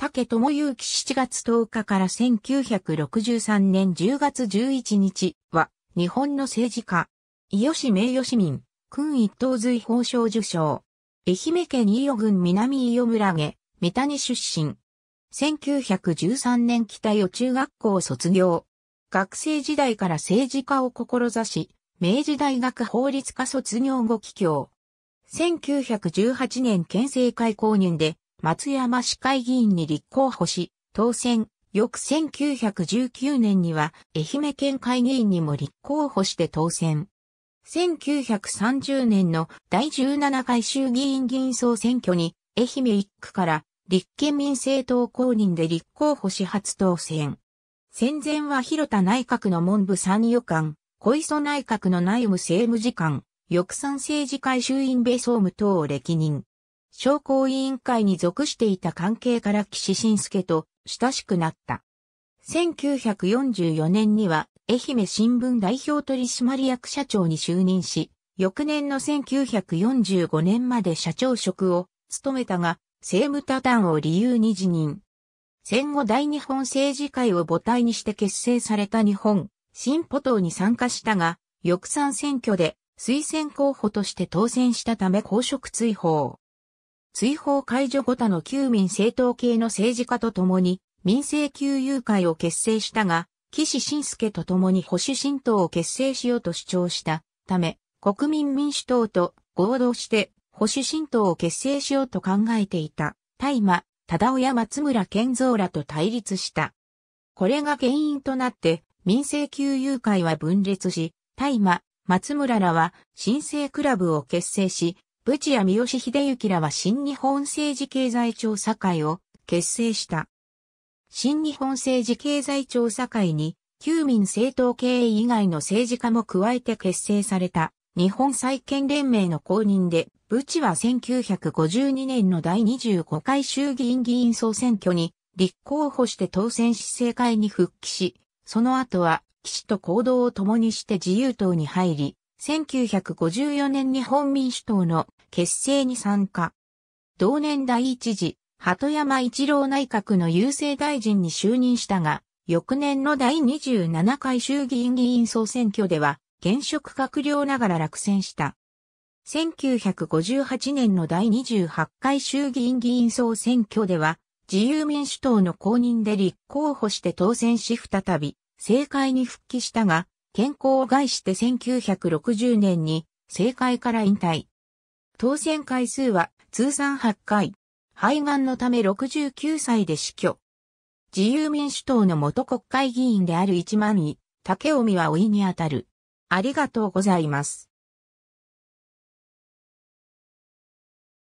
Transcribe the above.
竹智之7月10日から1963年10月11日は、日本の政治家、伊予市名誉市民、君一等随法賞受賞。愛媛県伊予郡南伊予村下、三谷出身。1913年北予中学校卒業。学生時代から政治家を志し、明治大学法律科卒業後帰郷。1918年県政会公認で松山市会議員に立候補し、当選、翌1919年には愛媛県会議員にも立候補して当選。1930年の第17回衆議院議員総選挙に愛媛1区から立憲民政党公認で立候補し初当選。戦前は広田内閣の文部参与官、小磯内閣の内務政務次官、翼賛政治会衆院米総務等を歴任。商工委員会に属していた関係から岸信介と親しくなった。1944年には愛媛新聞代表取締役社長に就任し、翌年の1945年まで社長職を務めたが、政務多端を理由に辞任。戦後大日本政治会を母体にして結成された日本、新歩党に参加したが、翌3選挙で推薦候補として当選したため公職追放。追放解除後他の旧民政党系の政治家と共に民政旧友会を結成したが、岸信介と共に保守新党を結成しようと主張したため、国民民主党と合同して保守新党を結成しようと考えていた大麻、忠親松村健三らと対立した。これが原因となって民政旧友会は分裂し、大麻、松村らは新生クラブを結成し、ブチや三好秀幸らは新日本政治経済調査会を結成した。新日本政治経済調査会に、旧民政党経営以外の政治家も加えて結成された日本再建連盟の公認で、ブチは1952年の第25回衆議院議員総選挙に立候補して当選し政界に復帰し、その後は、騎士と行動を共にして自由党に入り、1954年日本民主党の結成に参加。同年第一次、鳩山一郎内閣の郵政大臣に就任したが、翌年の第27回衆議院議員総選挙では、現職閣僚ながら落選した。1958年の第28回衆議院議員総選挙では、自由民主党の公認で立候補して当選し再び、政界に復帰したが、健康を害して1960年に政界から引退。当選回数は通算8回。肺がんのため69歳で死去。自由民主党の元国会議員である一万位、竹臣は老いにあたる。ありがとうございます。